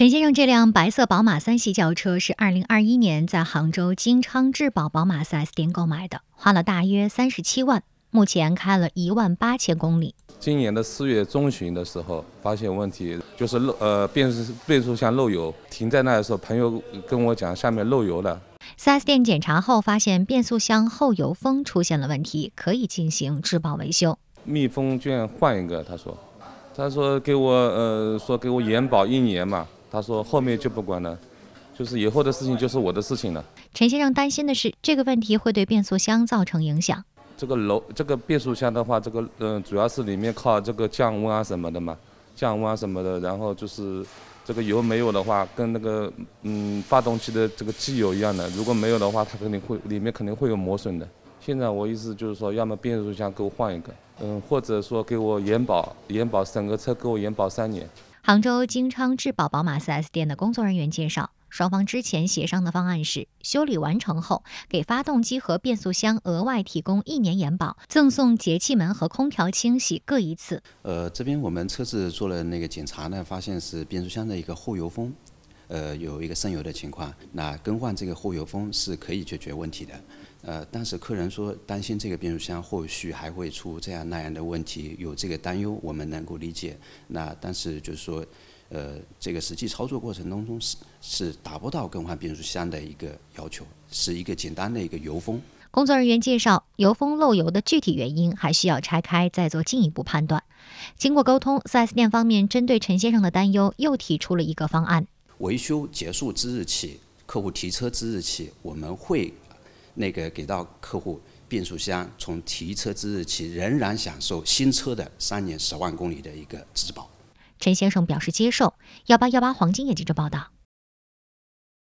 陈先生这辆白色宝马三系轿车是二零二一年在杭州金昌智宝宝马四 s 店购买的，花了大约三十七万，目前开了一万八千公里。今年的四月中旬的时候发现问题，就是漏呃变速变速箱漏油。停在那的时候，朋友跟我讲下面漏油了。4S 店检查后发现变速箱后油封出现了问题，可以进行质保维修。密封卷换一个，他说，他说给我呃说给我延保一年嘛。他说后面就不管了，就是以后的事情就是我的事情了。陈先生担心的是这个问题会对变速箱造成影响。这个楼这个变速箱的话，这个嗯主要是里面靠这个降温啊什么的嘛，降温啊什么的，然后就是这个油没有的话，跟那个嗯发动机的这个机油一样的，如果没有的话，它肯定会里面肯定会有磨损的。现在我意思就是说，要么变速箱给我换一个，嗯，或者说给我延保，延保整个车给我延保三年。杭州金昌智宝宝马 4S 店的工作人员介绍，双方之前协商的方案是，修理完成后给发动机和变速箱额外提供一年延保，赠送节气门和空调清洗各一次。呃，这边我们车子做了那个检查呢，发现是变速箱的一个后油封。呃，有一个渗油的情况，那更换这个后油封是可以解决问题的。呃，但是客人说担心这个变速箱后续还会出这样那样的问题，有这个担忧，我们能够理解。那但是就是说，呃，这个实际操作过程当中是是达不到更换变速箱的一个要求，是一个简单的一个油封。工作人员介绍，油封漏油的具体原因还需要拆开再做进一步判断。经过沟通，四 S 店方面针对陈先生的担忧又提出了一个方案。维修结束之日起，客户提车之日起，我们会那个给到客户变速箱。从提车之日起，仍然享受新车的三年十万公里的一个质保。陈先生表示接受。幺八幺八黄金眼记者报道。